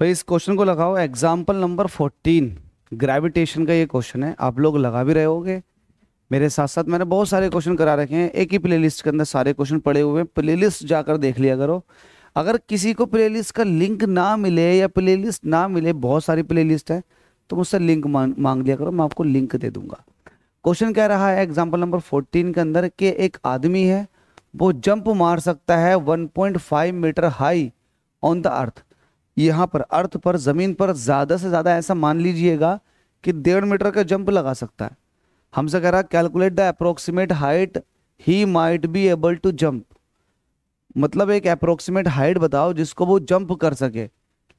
भाई इस क्वेश्चन को लगाओ एग्जाम्पल नंबर फोर्टीन ग्रेविटेशन का ये क्वेश्चन है आप लोग लगा भी रहे होगे मेरे साथ साथ मैंने बहुत सारे क्वेश्चन करा रखे हैं एक ही प्लेलिस्ट के अंदर सारे क्वेश्चन पड़े हुए हैं प्लेलिस्ट जाकर देख लिया करो अगर किसी को प्लेलिस्ट का लिंक ना मिले या प्लेलिस्ट ना मिले बहुत सारी प्लेलिस्ट है तो मुझसे लिंक मांग मांग लिया करो मैं आपको लिंक दे दूंगा क्वेश्चन कह रहा है एग्जाम्पल नंबर फोर्टीन के अंदर कि एक आदमी है वो जंप मार सकता है one metre high on the earth यहाँ पर अर्थ पर ज़मीन पर ज़्यादा से ज़्यादा ऐसा मान लीजिएगा कि डेढ़ मीटर का जंप लगा सकता है हमसे कह रहा calculate the approximate height he might be able to jump मतलब एक अप्रोक्सीमेट हाइट बताओ जिसको वो जंप कर सके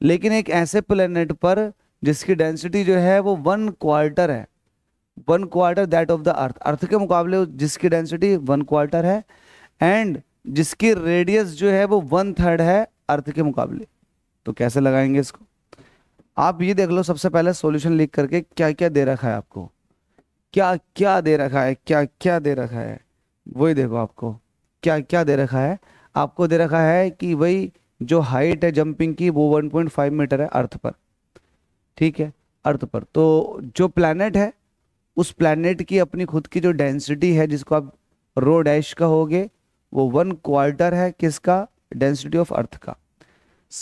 लेकिन एक ऐसे प्लेनेट पर जिसकी डेंसिटी जो है वो वन क्वार्टर है one quarter that of the earth earth के मुकाबले जिसकी डेंसिटी वन क्वार्टर है एंड जिसकी रेडियस जो है वो वन थर्ड है अर्थ के मुकाबले तो कैसे लगाएंगे इसको आप ये देख लो सबसे पहले सॉल्यूशन लिख करके क्या क्या दे रखा है आपको क्या क्या दे रखा है क्या क्या दे रखा है वही देखो आपको क्या क्या दे रखा है आपको दे रखा है कि वही जो हाइट है जंपिंग की वो 1.5 मीटर है अर्थ पर ठीक है अर्थ पर तो जो प्लानट है उस प्लानट की अपनी खुद की जो डेंसिटी है जिसको आप रो डैश कहोगे वो वन क्वार्टर है किसका डेंसिटी ऑफ अर्थ का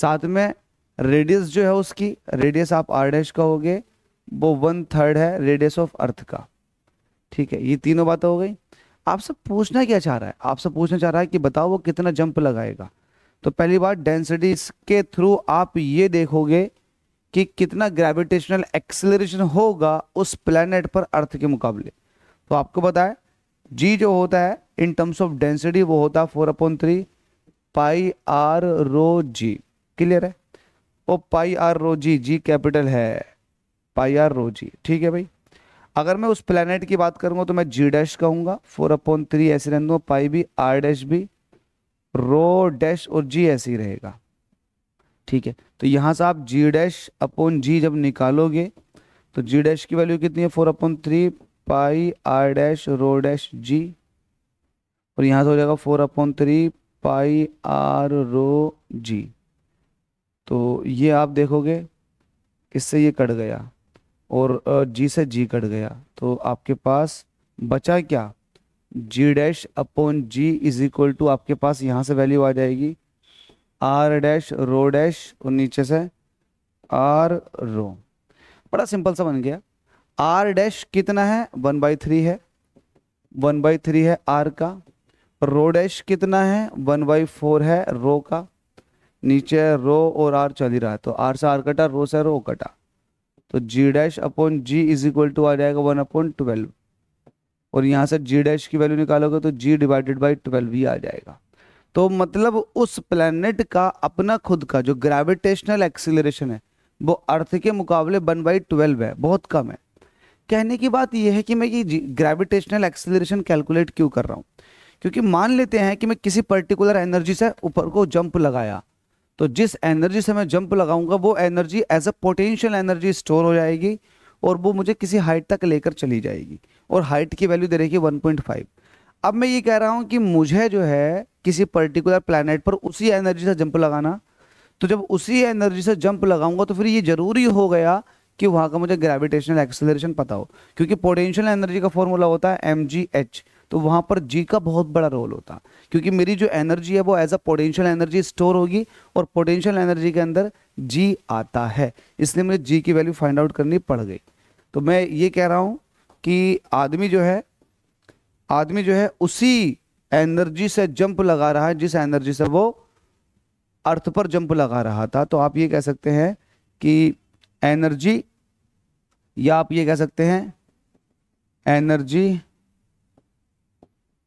साथ में रेडियस जो है उसकी रेडियस आप आर डैश कहोगे वो वन थर्ड है रेडियस ऑफ अर्थ का ठीक है ये तीनों बातें हो गई आपसे पूछना क्या चाह रहा है आपसे पूछना चाह रहा है कि बताओ वो कितना जंप लगाएगा तो पहली बात डेंसिटी के थ्रू आप ये देखोगे कि कितना ग्रेविटेशनल एक्सेलरेशन होगा उस प्लानट पर अर्थ के मुकाबले तो आपको बताए जी जो होता है इन टर्म्स ऑफ डेंसिटी वो होता है four upon three pi R rho G clear है वो पाई आर रो जी जी कैपिटल है पाई आर रो जी ठीक है भाई अगर मैं उस प्लानट की बात करूंगा तो मैं जी डैश कहूंगा फोर अपॉन थ्री ऐसे रहने दूंगा पाई भी आर डैश भी रो डैश और जी ऐसे ही रहेगा ठीक है तो यहां से आप जी डैश अपॉन जी जब निकालोगे तो जी डैश की वैल्यू कितनी है four upon three pi R dash rho dash G और यहाँ से हो जाएगा four upon three pi R rho G तो ये आप देखोगे इससे ये कट गया और जी से जी कट गया तो आपके पास बचा क्या G dash upon G is equal to आपके पास यहाँ से वैल्यू आ जाएगी आर डैश रो डैश और नीचे से आर रो बड़ा सिंपल सा बन गया आर डैश कितना है वन बाई थ्री है वन बाई थ्री है आर का रो डैश कितना है वन बाई फोर है रो का नीचे रो और आर चल ही रहा है तो आर से आर कटा रो से रो कटा तो G dash upon G is equal to आ जाएगा वन अपॉन ट्वेल्व और यहाँ से जी डैश की वैल्यू निकालोगे तो जी डिवाइडेड बाई ट्वेल्व ही आ जाएगा तो मतलब उस प्लानट का अपना खुद का जो ग्रेविटेशनल एक्सीलरेशन है वो अर्थ के मुकाबले वन बाई ट्वेल्व है बहुत कम है कहने की बात यह है कि मैं ये ग्रेविटेशनल एक्सिलेशन कैलकुलेट क्यों कर रहा हूँ क्योंकि मान लेते हैं कि मैं किसी पर्टिकुलर एनर्जी से ऊपर को जंप लगाया तो जिस एनर्जी से मैं जंप लगाऊंगा वो energy as a potential energy store हो जाएगी और वो मुझे किसी हाइट तक लेकर चली जाएगी और हाइट की वैल्यू दे रही है 1.5 अब मैं ये कह रहा हूँ कि मुझे जो है किसी पर्टिकुलर प्लानट पर उसी एनर्जी से जंप लगाना तो जब उसी एनर्जी से जंप लगाऊंगा तो फिर ये ज़रूरी हो गया कि वहाँ का मुझे ग्रेविटेशनल एक्सेलरेशन पता हो क्योंकि पोटेंशियल एनर्जी का फॉर्मूला होता है एम जी एच तो वहां पर जी का बहुत बड़ा रोल होता क्योंकि मेरी जो एनर्जी है वो as a potential energy store होगी और पोटेंशियल एनर्जी के अंदर जी आता है इसलिए मुझे जी की वैल्यू फाइंड आउट करनी पड़ गई तो मैं ये कह रहा हूं कि आदमी जो है आदमी जो है उसी एनर्जी से जंप लगा रहा है जिस एनर्जी से वो अर्थ पर जंप लगा रहा था तो आप ये कह सकते हैं कि एनर्जी या आप ये कह सकते हैं energy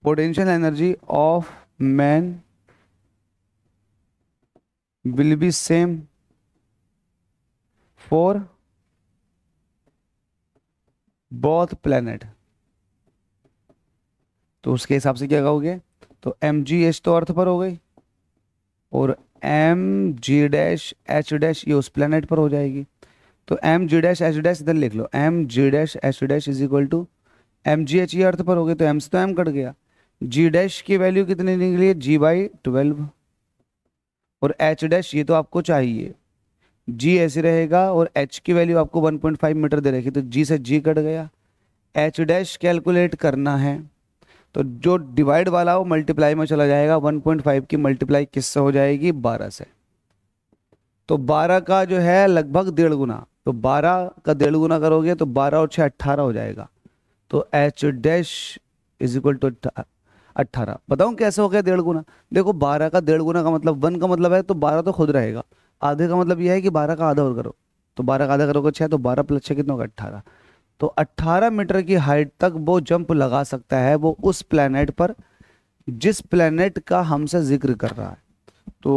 potential energy of man will be same for both planet तो उसके हिसाब से क्या कहोगे तो एम जी एच तो अर्थ पर हो गई और M G dash H dash ये उस प्लेनेट पर हो जाएगी तो M G dash H dash इधर लिख लो M G dash H dash is equal to M G H ये अर्थ पर हो गई तो एम से तो एम कट गया जी डैश की वैल्यू कितनी निकली जी बाई ट्वेल्व और एच डैश ये तो आपको चाहिए जी ऐसे रहेगा और एच की वैल्यू आपको 1.5 मीटर दे रखी तो जी से जी कट गया एच डैश कैलकुलेट करना है तो जो डिवाइड वाला वो मल्टीप्लाई में चला जाएगा 1.5 की मल्टीप्लाई किससे हो जाएगी 12 से तो 12 का जो है लगभग डेढ़ गुना तो 12 का डेढ़ गुना करोगे तो 12 और छः अट्ठारह हो जाएगा तो H dash is equal to अट्ठारह बताऊँ कैसे हो गया डेढ़ गुना देखो बारह का डेढ़ गुना का मतलब वन का मतलब है तो बारह तो खुद रहेगा आधे का मतलब यह है कि बारह का आधा और करो तो बारह का आधा करोगे छः तो बारह प्लस छः कितना होगा अट्ठारह तो अट्ठारह मीटर की हाइट तक वो जंप लगा सकता है वो उस प्लानट पर जिस प्लानट का हमसे जिक्र कर रहा है तो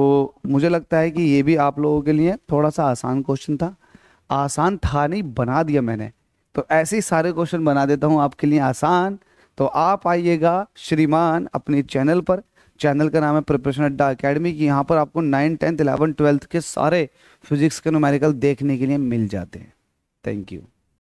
मुझे लगता है कि ये भी आप लोगों के लिए थोड़ा सा आसान क्वेश्चन था आसान था नहीं बना दिया मैंने तो ऐसे ही सारे क्वेश्चन बना देता हूँ आपके लिए आसान तो आप आइएगा श्रीमान अपने चैनल पर चैनल का नाम है प्रिपरेशन अड्डा अकेडमी की यहाँ पर आपको नाइन टेंथ इलेवन ट्वेल्थ के सारे फिजिक्स के नोमेरिकल देखने के लिए मिल जाते हैं थैंक यू